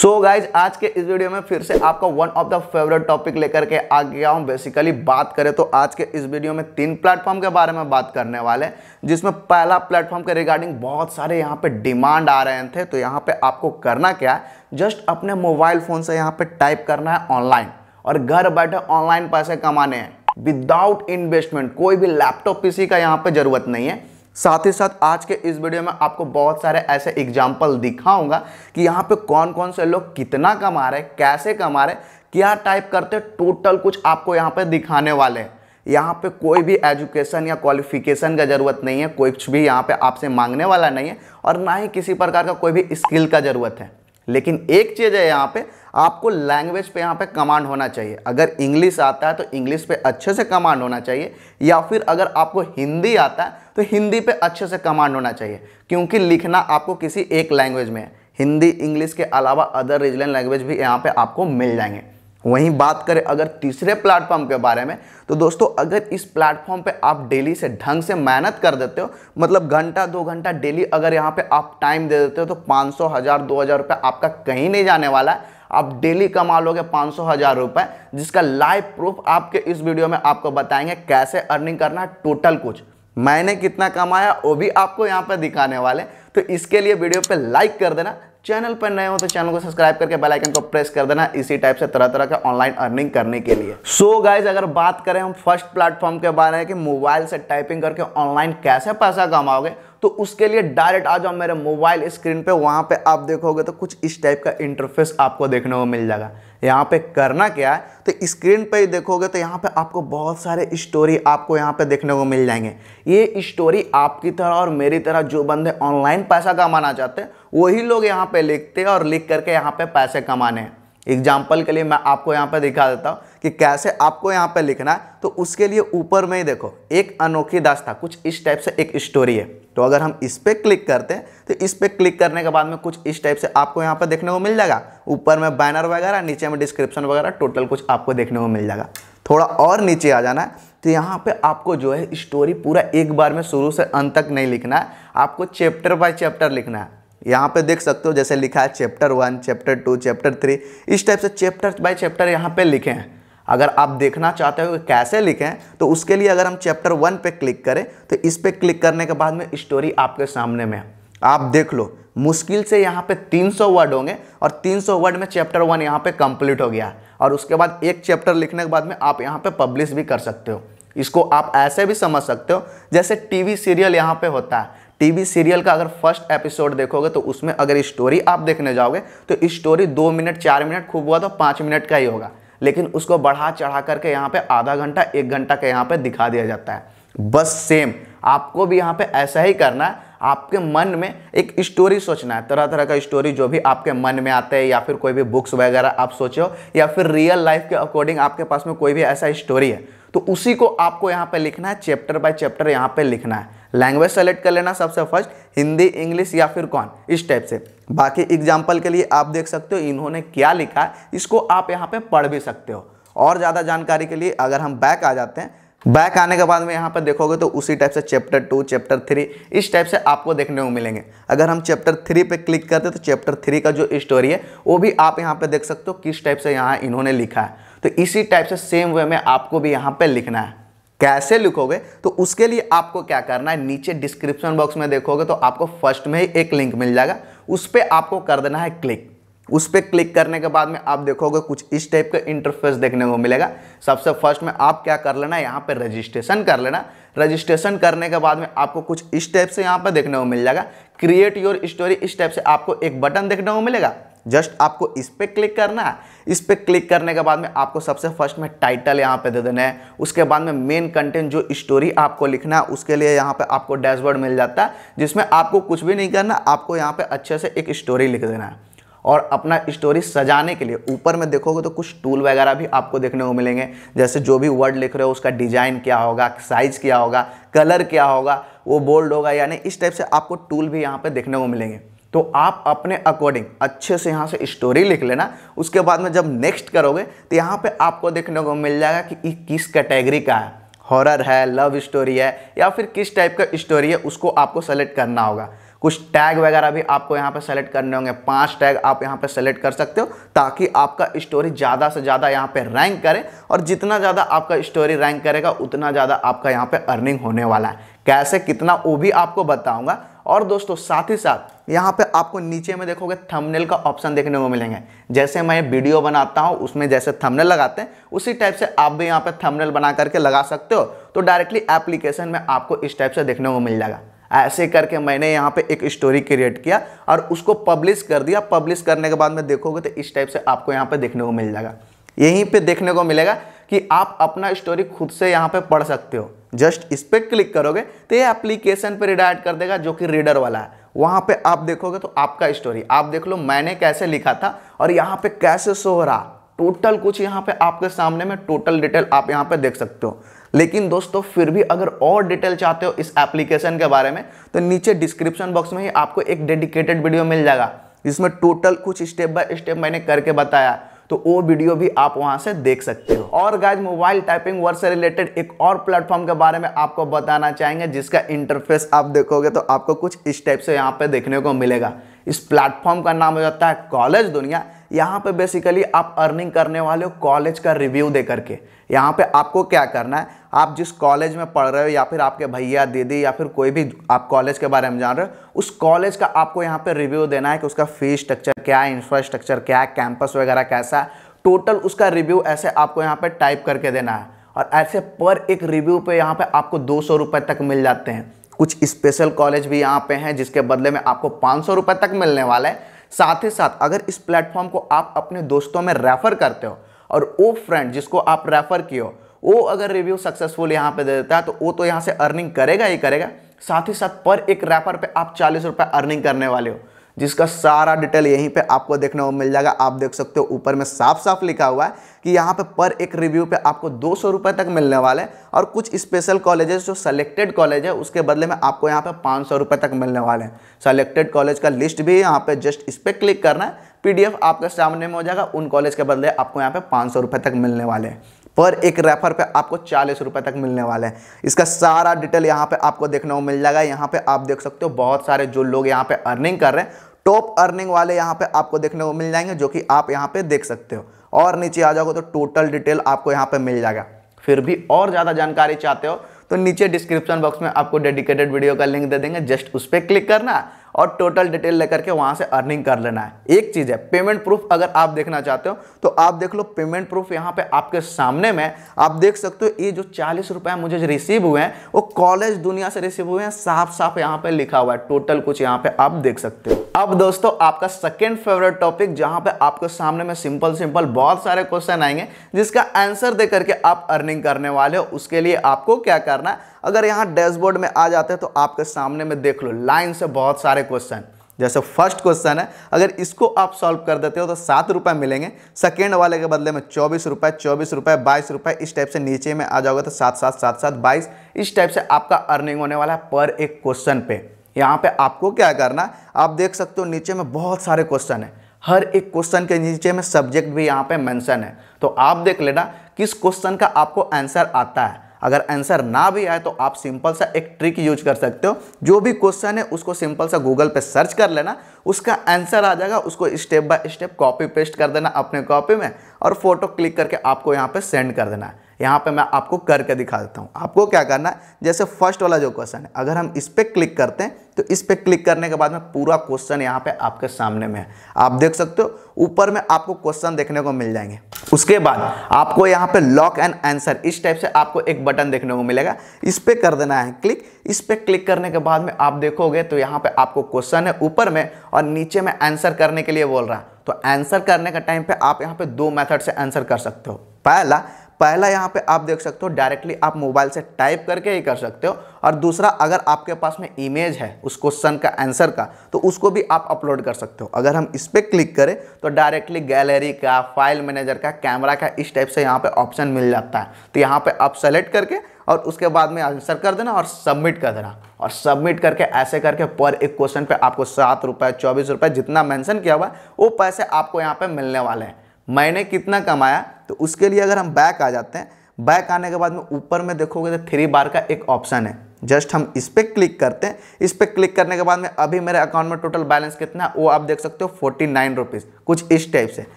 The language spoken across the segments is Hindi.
सो so गाइज आज के इस वीडियो में फिर से आपका one of the favourite topic लेकर के आ गया हूँ बेसिकली बात करें तो आज के इस वीडियो में तीन प्लेटफॉर्म के बारे में बात करने वाले हैं जिसमें पहला प्लेटफॉर्म के रिगार्डिंग बहुत सारे यहाँ पे डिमांड आ रहे थे तो यहाँ पे आपको करना क्या है जस्ट अपने मोबाइल फ़ोन से यहाँ पे टाइप करना है ऑनलाइन और घर बैठे ऑनलाइन पैसे कमाने हैं विदाउट इन्वेस्टमेंट कोई भी लैपटॉप पीसी का यहाँ पे जरूरत नहीं है साथ ही साथ आज के इस वीडियो में आपको बहुत सारे ऐसे एग्जाम्पल दिखाऊंगा कि यहाँ पे कौन कौन से लोग कितना कमा रहे कैसे कमा रहे क्या टाइप करते टोटल कुछ आपको यहाँ पे दिखाने वाले हैं यहाँ पे कोई भी एजुकेशन या क्वालिफिकेशन का ज़रूरत नहीं है कोई कुछ भी यहाँ पे आपसे मांगने वाला नहीं है और ना ही किसी प्रकार का कोई भी स्किल का ज़रूरत है लेकिन एक चीज़ है यहाँ पे आपको लैंग्वेज पे यहाँ पे कमांड होना चाहिए अगर इंग्लिश आता है तो इंग्लिश पे अच्छे से कमांड होना चाहिए या फिर अगर आपको हिंदी आता है तो हिंदी पे अच्छे से कमांड होना चाहिए क्योंकि लिखना आपको किसी एक लैंग्वेज में है हिंदी इंग्लिश के अलावा अदर रीजनल लैंग्वेज भी यहाँ पर आपको मिल जाएंगे वहीं बात करें अगर तीसरे प्लेटफॉर्म के बारे में तो दोस्तों अगर इस प्लेटफॉर्म पे आप डेली से ढंग से मेहनत कर देते हो मतलब घंटा दो घंटा डेली अगर यहाँ पे आप टाइम दे देते हो तो पाँच सौ हज़ार दो हज़ार रुपये आपका कहीं नहीं जाने वाला है आप डेली कमा लोगे पाँच सौ हज़ार रुपये जिसका लाइव प्रूफ आपके इस वीडियो में आपको बताएंगे कैसे अर्निंग करना है टोटल कुछ मैंने कितना कमाया वो भी आपको यहाँ पर दिखाने वाले तो इसके लिए वीडियो पर लाइक कर देना चैनल पर नए हो तो चैनल को सब्सक्राइब करके बेल आइकन को प्रेस कर देना इसी टाइप से तरह तरह का ऑनलाइन अर्निंग करने के लिए सो so गाइज अगर बात करें हम फर्स्ट प्लेटफॉर्म के बारे में कि मोबाइल से टाइपिंग करके ऑनलाइन कैसे पैसा कमाओगे तो उसके लिए डायरेक्ट आ जाओ मेरे मोबाइल स्क्रीन पे वहाँ पे आप देखोगे तो कुछ इस टाइप का इंटरफेस आपको देखने को मिल जाएगा यहाँ पे करना क्या है तो स्क्रीन पे ही देखोगे तो यहाँ पे आपको बहुत सारे स्टोरी आपको यहाँ पे देखने को मिल जाएंगे ये स्टोरी आपकी तरह और मेरी तरह जो बंदे ऑनलाइन पैसा कमाना चाहते हैं वही लोग यहाँ पे लिखते हैं और लिख करके यहाँ पे पैसे कमाने हैं एग्जाम्पल के लिए मैं आपको यहाँ पर दिखा देता हूँ कि कैसे आपको यहाँ पर लिखना है तो उसके लिए ऊपर में ही देखो एक अनोखी दास्ता कुछ इस टाइप से एक स्टोरी है तो अगर हम इस पर क्लिक करते हैं तो इस पर क्लिक करने के बाद में कुछ इस टाइप से आपको यहाँ पर देखने को मिल जाएगा ऊपर में बैनर वगैरह नीचे में डिस्क्रिप्शन वगैरह टोटल कुछ आपको देखने को मिल जाएगा थोड़ा और नीचे आ जाना है तो यहाँ पे आपको जो है स्टोरी पूरा एक बार में शुरू से अंत तक नहीं लिखना है आपको चैप्टर बाय चैप्टर लिखना है यहाँ पे देख सकते हो जैसे लिखा है chapter one chapter two chapter three इस टाइप से चैप्टर बाय चैप्टर यहाँ पे लिखे हैं अगर आप देखना चाहते हो कि कैसे लिखें तो उसके लिए अगर हम चैप्टर वन पे क्लिक करें तो इस पर क्लिक करने के बाद में स्टोरी आपके सामने में आप देख लो मुश्किल से यहाँ पे 300 वर्ड होंगे और 300 वर्ड में चैप्टर वन यहाँ पे कंप्लीट हो गया और उसके बाद एक चैप्टर लिखने के बाद में आप यहाँ पे पब्लिश भी कर सकते हो इसको आप ऐसे भी समझ सकते हो जैसे टीवी सीरियल यहाँ पे होता है टीवी सीरियल का अगर फर्स्ट एपिसोड देखोगे तो उसमें अगर स्टोरी आप देखने जाओगे तो स्टोरी दो मिनट चार मिनट खूब हुआ तो पाँच मिनट का ही होगा लेकिन उसको बढ़ा चढ़ा करके यहाँ पे आधा घंटा एक घंटा का यहाँ पे दिखा दिया जाता है बस सेम आपको भी यहाँ पे ऐसा ही करना है आपके मन में एक स्टोरी सोचना है तरह तरह का स्टोरी जो भी आपके मन में आते हैं या फिर कोई भी बुक्स वगैरह आप सोचो या फिर रियल लाइफ के अकॉर्डिंग आपके पास में कोई भी ऐसा स्टोरी है तो उसी को आपको यहाँ पे लिखना है चैप्टर बाय चैप्टर यहाँ पे लिखना है लैंग्वेज सेलेक्ट कर लेना सबसे फर्स्ट हिंदी इंग्लिश या फिर कौन इस टाइप से बाकी एग्जाम्पल के लिए आप देख सकते हो इन्होंने क्या लिखा है इसको आप यहाँ पर पढ़ भी सकते हो और ज़्यादा जानकारी के लिए अगर हम बैक आ जाते हैं बैक आने के बाद में यहाँ पर देखोगे तो उसी टाइप से चैप्टर टू चैप्टर थ्री इस टाइप से आपको देखने को मिलेंगे अगर हम चैप्टर थ्री पे क्लिक करते हैं तो चैप्टर थ्री का जो स्टोरी है वो भी आप यहाँ पे देख सकते हो किस टाइप से यहाँ इन्होंने लिखा है तो इसी टाइप से सेम वे में आपको भी यहाँ पर लिखना है कैसे लिखोगे तो उसके लिए आपको क्या करना है नीचे डिस्क्रिप्शन बॉक्स में देखोगे तो आपको फर्स्ट में ही एक लिंक मिल जाएगा उस पर आपको कर देना है क्लिक उस पर क्लिक करने के बाद में आप देखोगे कुछ इस टाइप का इंटरफेस देखने को मिलेगा सबसे फर्स्ट में आप क्या कर लेना यहाँ पर रजिस्ट्रेशन कर लेना रजिस्ट्रेशन करने के बाद में आपको कुछ इस टाइप से यहाँ पर देखने को मिल जाएगा क्रिएट योर स्टोरी इस टाइप से आपको एक बटन देखने को मिलेगा जस्ट आपको इस पर क्लिक करना है इस पर क्लिक करने के बाद में आपको सबसे फर्स्ट में टाइटल यहाँ पे दे देना है उसके बाद में मेन कंटेंट जो स्टोरी आपको लिखना है उसके लिए यहाँ पे आपको डैशबोर्ड मिल जाता है जिसमें आपको कुछ भी नहीं करना आपको यहाँ पे अच्छे से एक स्टोरी लिख देना है और अपना स्टोरी सजाने के लिए ऊपर में देखोगे तो कुछ टूल वगैरह भी आपको देखने को मिलेंगे जैसे जो भी वर्ड लिख रहे हो उसका डिजाइन क्या होगा साइज क्या होगा कलर क्या होगा वो बोल्ड होगा यानी इस टाइप से आपको टूल भी यहाँ पे देखने को मिलेंगे तो आप अपने अकॉर्डिंग अच्छे से यहाँ से स्टोरी लिख लेना उसके बाद में जब नेक्स्ट करोगे तो यहाँ पे आपको देखने को मिल जाएगा कि किस कैटेगरी का है हॉरर है लव स्टोरी है या फिर किस टाइप का स्टोरी है उसको आपको सेलेक्ट करना होगा कुछ टैग वगैरह भी आपको यहाँ पर सेलेक्ट करने होंगे पांच टैग आप यहाँ पर सेलेक्ट कर सकते हो ताकि आपका स्टोरी ज़्यादा से ज़्यादा यहाँ पे रैंक करे और जितना ज़्यादा आपका स्टोरी रैंक करेगा उतना ज़्यादा आपका यहाँ पे अर्निंग होने वाला है कैसे कितना वो भी आपको बताऊंगा और दोस्तों साथ ही साथ यहाँ पे आपको नीचे में देखोगे थंबनेल का ऑप्शन देखने को मिलेंगे जैसे मैं वीडियो बनाता हूँ उसमें जैसे थंबनेल लगाते हैं उसी टाइप से आप भी यहाँ पे थंबनेल बना करके लगा सकते हो तो डायरेक्टली एप्लीकेशन में आपको इस टाइप से देखने को मिल जाएगा ऐसे करके मैंने यहाँ पे एक स्टोरी क्रिएट किया और उसको पब्लिश कर दिया पब्लिश करने के बाद में देखोगे तो इस टाइप से आपको यहाँ पे देखने को मिल जाएगा यहीं पे देखने को मिलेगा कि आप अपना स्टोरी खुद से यहाँ पे पढ़ सकते हो जस्ट इस पर क्लिक करोगे तो ये एप्लीकेशन पे रिडायट कर देगा जो कि रीडर वाला है वहाँ पे आप देखोगे तो आपका स्टोरी आप देख लो मैंने कैसे लिखा था और यहाँ पे कैसे सो रहा टोटल कुछ यहाँ पे आपके सामने में टोटल डिटेल आप यहाँ पे देख सकते हो लेकिन दोस्तों फिर भी अगर और डिटेल चाहते हो इस एप्लीकेशन के बारे में तो नीचे डिस्क्रिप्शन बॉक्स में ही आपको एक डेडिकेटेड वीडियो मिल जाएगा जिसमें टोटल कुछ स्टेप बाय स्टेप मैंने करके बताया तो वो वीडियो भी आप वहाँ से देख सकते हो और गाइज मोबाइल टाइपिंग वर्ड से रिलेटेड एक और प्लेटफॉर्म के बारे में आपको बताना चाहेंगे जिसका इंटरफेस आप देखोगे तो आपको कुछ इस टाइप से यहाँ पे देखने को मिलेगा इस प्लेटफॉर्म का नाम हो जाता है कॉलेज दुनिया यहाँ पे बेसिकली आप अर्निंग करने वाले हो कॉलेज का रिव्यू दे करके यहाँ पे आपको क्या करना है आप जिस कॉलेज में पढ़ रहे हो या फिर आपके भैया दीदी या फिर कोई भी आप कॉलेज के बारे में जान रहे हो उस कॉलेज का आपको यहाँ पे रिव्यू देना है कि उसका फीस स्ट्रक्चर क्या है इंफ्रास्ट्रक्चर क्या है कैंपस वगैरह कैसा है टोटल उसका रिव्यू ऐसे आपको यहाँ पर टाइप करके देना है और ऐसे पर एक रिव्यू पे यहाँ पे आपको दो सौ रुपये तक मिल जाते हैं कुछ स्पेशल कॉलेज भी यहाँ पे हैं जिसके बदले में आपको पाँच सौ तक मिलने वाला है साथ ही साथ अगर इस प्लेटफॉर्म को आप अपने दोस्तों में रेफर करते हो और वो फ्रेंड जिसको आप रेफर किए हो वो अगर रिव्यू सक्सेसफुल यहाँ पे दे देता है तो वो तो यहाँ से अर्निंग करेगा ही करेगा साथ ही साथ पर एक रेफर पे आप चालीस रुपये अर्निंग करने वाले हो जिसका सारा डिटेल यहीं पे आपको देखने को मिल जाएगा आप देख सकते हो ऊपर में साफ साफ लिखा हुआ है कि यहाँ पे पर एक रिव्यू पे आपको दो सौ रुपये तक मिलने वाले हैं और कुछ स्पेशल कॉलेजेस जो सेलेक्टेड कॉलेज है उसके बदले में आपको यहाँ पे पाँच सौ रुपये तक मिलने वाले हैं सेलेक्टेड कॉलेज का लिस्ट भी यहाँ पे जस्ट इस पर क्लिक करना है पी आपके सामने में हो जाएगा उन कॉलेज के बदले आपको यहाँ पे पाँच सौ रुपये तक मिलने वाले हैं पर एक रेफर पे आपको चालीस रुपये तक मिलने वाले हैं इसका सारा डिटेल यहाँ पे आपको देखने को मिल जाएगा यहाँ पे आप देख सकते हो बहुत सारे जो लोग यहाँ पे अर्निंग कर रहे हैं टॉप अर्निंग वाले यहाँ पे आपको देखने को मिल जाएंगे जो कि आप यहाँ पे देख सकते हो और नीचे आ जाओगे तो टोटल डिटेल आपको यहाँ पे मिल जाएगा फिर भी और ज़्यादा जानकारी चाहते हो तो नीचे डिस्क्रिप्शन बॉक्स में आपको डेडिकेटेड वीडियो का लिंक दे देंगे जस्ट उस पर क्लिक करना और टोटल डिटेल लेकर के वहां से अर्निंग कर लेना है एक चीज़ है पेमेंट प्रूफ अगर आप देखना चाहते हो तो आप देख लो पेमेंट प्रूफ यहाँ पे आपके सामने में आप देख सकते हो ये जो चालीस रुपए मुझे रिसीव हुए हैं वो कॉलेज दुनिया से रिसीव हुए हैं साफ साफ यहाँ पे लिखा हुआ है टोटल कुछ यहाँ पे आप देख सकते हो अब दोस्तों आपका सेकेंड फेवरेट टॉपिक जहाँ पे आपके सामने में सिंपल सिंपल बहुत सारे क्वेश्चन आएंगे जिसका आंसर दे करके आप अर्निंग करने वाले हो उसके लिए आपको क्या करना है अगर यहाँ डैशबोर्ड में आ जाते हैं तो आपके सामने में देख लो लाइन से बहुत सारे है क्वेश्चन जैसे फर्स्ट क्वेश्चन है अगर इसको आप सॉल्व कर देते हो तो सात रुपये मिलेंगे सेकेंड वाले के बदले में चौबीस रुपये चौबीस रुपये बाईस रुपये इस टाइप से नीचे में आ जाओगे तो सात सात सात सात बाईस इस टाइप से आपका अर्निंग होने वाला है पर एक क्वेश्चन पे यहाँ पे आपको क्या करना आप देख सकते हो नीचे में बहुत सारे क्वेश्चन है हर एक क्वेश्चन के नीचे में सब्जेक्ट भी यहाँ पे मेंशन है तो आप देख लेना किस क्वेश्चन का आपको आंसर आता है अगर आंसर ना भी आए तो आप सिंपल सा एक ट्रिक यूज कर सकते हो जो भी क्वेश्चन है उसको सिंपल सा गूगल पे सर्च कर लेना उसका आंसर आ जाएगा उसको step by step copy paste कर देना अपने कॉपी में और फोटो क्लिक करके आपको यहाँ पर सेंड कर देना है यहाँ पे मैं आपको करके दिखा देता हूँ आपको क्या करना है जैसे फर्स्ट वाला जो क्वेश्चन है अगर हम इस पर क्लिक करते हैं तो इस पर क्लिक करने के बाद में पूरा क्वेश्चन यहाँ पे आपके सामने में है आप देख सकते हो ऊपर में आपको क्वेश्चन देखने को मिल जाएंगे उसके बाद आपको यहाँ पे लॉक एंड आंसर इस टाइप से आपको एक बटन देखने को मिलेगा इस पर कर देना है क्लिक इस पर क्लिक करने के बाद में आप देखोगे तो यहाँ पे आपको क्वेश्चन है ऊपर में और नीचे में आंसर करने के लिए बोल रहा है तो आंसर करने का टाइम पे आप यहाँ पे दो मैथड से आंसर कर सकते हो पहला पहला यहाँ पे आप देख सकते हो डायरेक्टली आप मोबाइल से टाइप करके ही कर सकते हो और दूसरा अगर आपके पास में इमेज है उस क्वेश्चन का आंसर का तो उसको भी आप अपलोड कर सकते हो अगर हम इस पर क्लिक करें तो डायरेक्टली गैलरी का फाइल मैनेजर का कैमरा का इस टाइप से यहाँ पे ऑप्शन मिल जाता है तो यहाँ पे आप सेलेक्ट करके और उसके बाद में आंसर कर देना और सबमिट कर देना और सबमिट करके ऐसे करके पर एक क्वेश्चन पे आपको सात रुपये चौबीस रुपये जितना मेंशन किया हुआ है वो पैसे आपको यहाँ पे मिलने वाले हैं मैंने कितना कमाया तो उसके लिए अगर हम बैक आ जाते हैं बैक आने के बाद में ऊपर में देखोगे तो थ्री बार का एक ऑप्शन है जस्ट हम इस पर क्लिक करते हैं इस पर क्लिक करने के बाद में अभी मेरे अकाउंट में टोटल बैलेंस कितना है वो आप देख सकते हो फोर्टी नाइन रुपीज़ कुछ इस टाइप से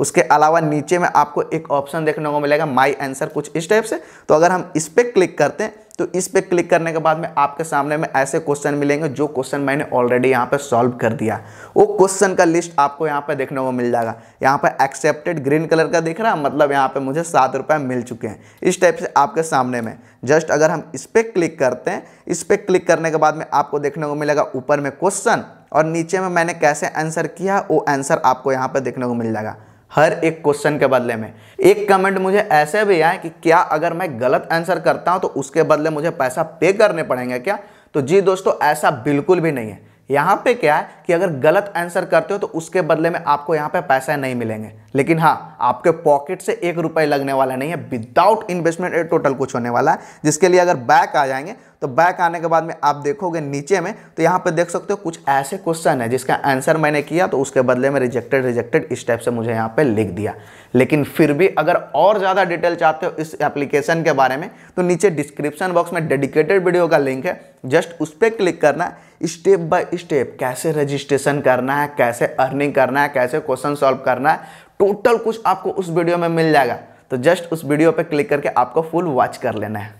उसके अलावा नीचे में आपको एक ऑप्शन देखने को मिलेगा माई आंसर कुछ इस टाइप से तो अगर हम इस पर क्लिक करते हैं तो इस पर क्लिक करने के बाद में आपके सामने में ऐसे क्वेश्चन मिलेंगे जो क्वेश्चन मैंने ऑलरेडी यहाँ पर सॉल्व कर दिया वो क्वेश्चन का लिस्ट आपको यहाँ पर देखने को मिल जाएगा यहाँ पर एक्सेप्टेड ग्रीन कलर का दिख रहा है मतलब यहाँ पर मुझे सात रुपये मिल चुके हैं इस टाइप से आपके सामने में जस्ट अगर हम इस पर क्लिक करते हैं इस पर क्लिक करने के बाद में आपको देखने को मिलेगा ऊपर में क्वेश्चन और नीचे में मैंने कैसे आंसर किया वो आंसर आपको यहाँ पर देखने को मिल जाएगा हर एक क्वेश्चन के बदले में एक कमेंट मुझे ऐसे भी आए कि क्या अगर मैं गलत आंसर करता हूं तो उसके बदले मुझे पैसा पे करने पड़ेंगे क्या तो जी दोस्तों ऐसा बिल्कुल भी नहीं है यहां पे क्या है कि अगर गलत आंसर करते हो तो उसके बदले में आपको यहाँ पे पैसे नहीं मिलेंगे लेकिन हाँ आपके पॉकेट से एक रुपए लगने वाला नहीं है विदाउट इन्वेस्टमेंट टोटल कुछ होने वाला है जिसके लिए अगर बैक आ जाएंगे तो बैक आने के बाद में आप देखोगे नीचे में तो यहाँ पर देख सकते हो कुछ ऐसे क्वेश्चन है जिसका आंसर मैंने किया तो उसके बदले में रिजेक्टेड रिजेक्टेड इस टाइप से मुझे यहाँ पर लिख दिया लेकिन फिर भी अगर और ज़्यादा डिटेल चाहते हो इस एप्लीकेशन के बारे में तो नीचे डिस्क्रिप्शन बॉक्स में डेडिकेटेड वीडियो का लिंक है जस्ट उस पर क्लिक करना है स्टेप बाय स्टेप कैसे रजिस्ट्रेशन करना है कैसे अर्निंग करना है कैसे क्वेश्चन सॉल्व करना है टोटल कुछ आपको उस वीडियो में मिल जाएगा तो जस्ट उस वीडियो पर क्लिक करके आपको फुल वॉच कर लेना है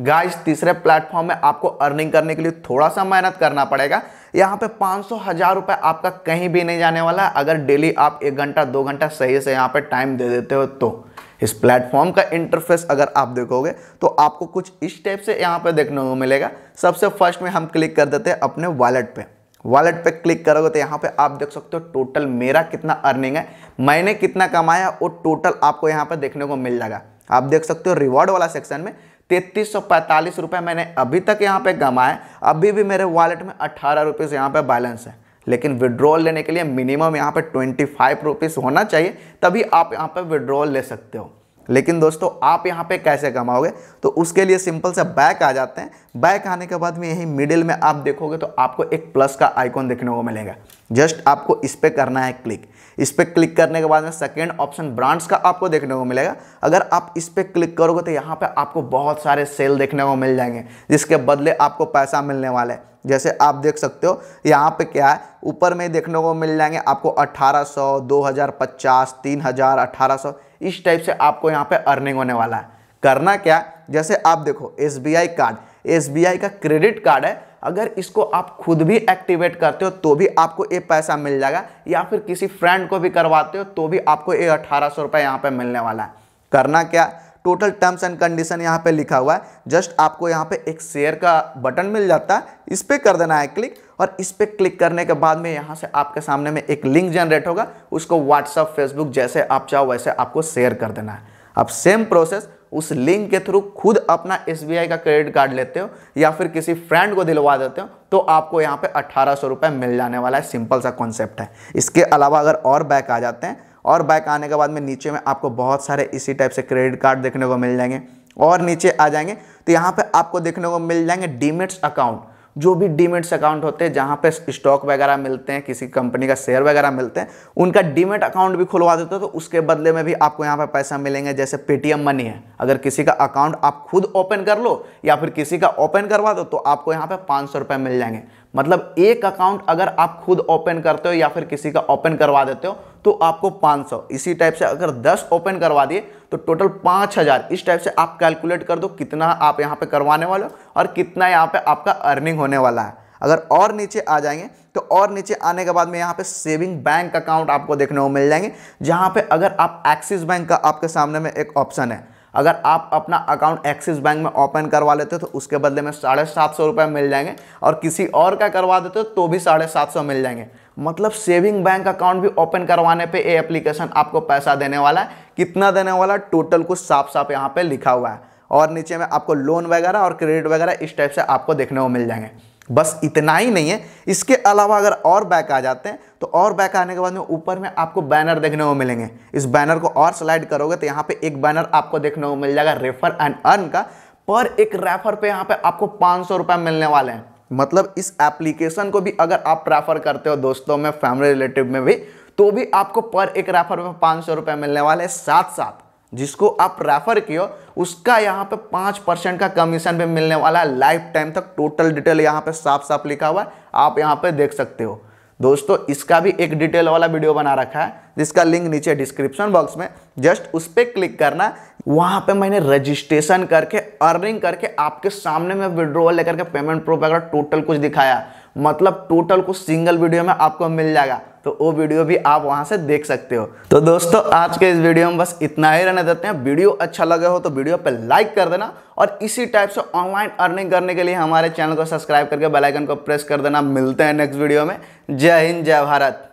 गाइस तीसरे प्लेटफॉर्म में आपको अर्निंग करने के लिए थोड़ा सा मेहनत करना पड़ेगा यहाँ पे पाँच सौ हज़ार रुपये आपका कहीं भी नहीं जाने वाला है अगर डेली आप एक घंटा दो घंटा सही से यहाँ पे टाइम दे देते हो तो इस प्लेटफॉर्म का इंटरफेस अगर आप देखोगे तो आपको कुछ इस टाइप से यहाँ पे देखने को मिलेगा सबसे फर्स्ट में हम क्लिक कर देते हैं अपने वॉलेट पे वॉलेट पे क्लिक करोगे तो यहाँ पे आप देख सकते हो टोटल मेरा कितना अर्निंग है मैंने कितना कमाया वो टोटल आपको यहाँ पे देखने को मिल जाएगा आप देख सकते हो रिवॉर्ड वाला सेक्शन में तैतीस सौ पैंतालीस मैंने अभी तक यहाँ पे गमाए अभी भी मेरे वॉलेट में अठारह रुपीज़ यहाँ पे बैलेंस है लेकिन विड्रॉल लेने के लिए मिनिमम यहाँ पे ट्वेंटी फाइव होना चाहिए तभी आप यहाँ पे विड्रॉल ले सकते हो लेकिन दोस्तों आप यहाँ पे कैसे कमाओगे तो उसके लिए सिंपल सा बैक आ जाते हैं बैक आने के बाद में यही मिडिल में आप देखोगे तो आपको एक प्लस का आइकॉन देखने को मिलेगा जस्ट आपको इस पर करना है क्लिक इस पर क्लिक करने के बाद में सेकेंड ऑप्शन ब्रांड्स का आपको देखने को मिलेगा अगर आप इस पर क्लिक करोगे तो यहाँ पर आपको बहुत सारे सेल देखने को मिल जाएंगे जिसके बदले आपको पैसा मिलने वाला है जैसे आप देख सकते हो यहाँ पे क्या है ऊपर में देखने को मिल जाएंगे आपको 1800, 2050, 3000, 1800 इस टाइप से आपको यहाँ पे अर्निंग होने वाला है करना क्या जैसे आप देखो एस कार्ड एस का क्रेडिट कार्ड है अगर इसको आप खुद भी एक्टिवेट करते हो तो भी आपको ये पैसा मिल जाएगा या फिर किसी फ्रेंड को भी करवाते हो तो भी आपको ये अठारह सौ रुपये यहाँ पर मिलने वाला है करना क्या टोटल टर्म्स एंड कंडीशन यहाँ पे लिखा हुआ है जस्ट आपको यहाँ पे एक शेयर का बटन मिल जाता है इस पर कर देना है क्लिक और इस पर क्लिक करने के बाद में यहाँ से आपके सामने में एक लिंक जनरेट होगा उसको व्हाट्सअप फेसबुक जैसे आप चाहो वैसे आपको शेयर कर देना है अब सेम प्रोसेस उस लिंक के थ्रू खुद अपना एस का क्रेडिट कार्ड लेते हो या फिर किसी फ्रेंड को दिलवा देते हो तो आपको यहाँ पे अट्ठारह सौ मिल जाने वाला है सिंपल सा कॉन्सेप्ट है इसके अलावा अगर और बैक आ जाते हैं और बैक आने के बाद में नीचे में आपको बहुत सारे इसी टाइप से क्रेडिट कार्ड देखने को मिल जाएंगे और नीचे आ जाएंगे तो यहाँ पर आपको देखने को मिल जाएंगे डीमिट्स अकाउंट जो भी डीमेट्स अकाउंट होते हैं जहाँ पे स्टॉक वगैरह मिलते हैं किसी कंपनी का शेयर वगैरह मिलते हैं उनका डीमेट अकाउंट भी खुलवा देते हो तो उसके बदले में भी आपको यहाँ पर पैसा मिलेंगे जैसे पेटीएम मनी है अगर किसी का अकाउंट आप खुद ओपन कर लो या फिर किसी का ओपन करवा दो तो आपको यहाँ पर पाँच सौ रुपये मिल जाएंगे मतलब एक अकाउंट अगर आप खुद ओपन करते हो या फिर किसी का ओपन करवा देते हो तो आपको 500 इसी टाइप से अगर 10 ओपन करवा दिए तो टोटल 5000 इस टाइप से आप कैलकुलेट कर दो कितना आप यहाँ पे करवाने वाले हो और कितना यहाँ पे आपका अर्निंग होने वाला है अगर और नीचे आ जाएंगे तो और नीचे आने के बाद में यहाँ पे सेविंग बैंक अकाउंट आपको देखने को मिल जाएंगे जहाँ पे अगर आप एक्सिस बैंक का आपके सामने में एक ऑप्शन है अगर आप अपना अकाउंट एक्सिस बैंक में ओपन करवा लेते हो तो उसके बदले में साढ़े सात सौ रुपये मिल जाएंगे और किसी और का करवा देते हो तो भी साढ़े सात सौ मिल जाएंगे मतलब सेविंग बैंक अकाउंट भी ओपन करवाने पे ये एप्लीकेशन आपको पैसा देने वाला है कितना देने वाला टोटल कुछ साफ साफ यहाँ पे लिखा हुआ है और नीचे में आपको लोन वगैरह और क्रेडिट वगैरह इस टाइप से आपको देखने को मिल जाएंगे बस इतना ही नहीं है इसके अलावा अगर और बैक आ जाते हैं तो और बैक आने के बाद में ऊपर में आपको बैनर देखने को मिलेंगे इस बैनर को और स्लाइड करोगे तो यहाँ पे एक बैनर आपको देखने को मिल जाएगा रेफर एंड अर्न का पर एक रेफर पे यहाँ पे आपको पाँच सौ मिलने वाले हैं मतलब इस एप्लीकेशन को भी अगर आप प्रेफर करते हो दोस्तों में फैमिली रिलेटिव में भी तो भी आपको पर एक रेफर में पाँच सौ रुपये मिलने वाले साथ साथ जिसको आप रेफर किए उसका यहाँ पे पाँच परसेंट का कमीशन भी मिलने वाला है लाइफ टाइम तक टोटल डिटेल यहाँ पे साफ साफ लिखा हुआ है आप यहाँ पे देख सकते हो दोस्तों इसका भी एक डिटेल वाला वीडियो बना रखा है जिसका लिंक नीचे डिस्क्रिप्शन बॉक्स में जस्ट उस पर क्लिक करना वहाँ पे मैंने रजिस्ट्रेशन करके अर्निंग करके आपके सामने में विड्रोवल लेकर के पेमेंट प्रूफ वगैरह टोटल कुछ दिखाया मतलब टोटल कुछ सिंगल वीडियो में आपको मिल जाएगा तो वो वीडियो भी आप वहां से देख सकते हो तो दोस्तों आज के इस वीडियो में बस इतना ही रहने देते हैं वीडियो अच्छा लगे हो तो वीडियो पे लाइक कर देना और इसी टाइप से ऑनलाइन अर्निंग करने के लिए हमारे चैनल को सब्सक्राइब करके बेलाइकन को प्रेस कर देना मिलते हैं नेक्स्ट वीडियो में जय हिंद जय भारत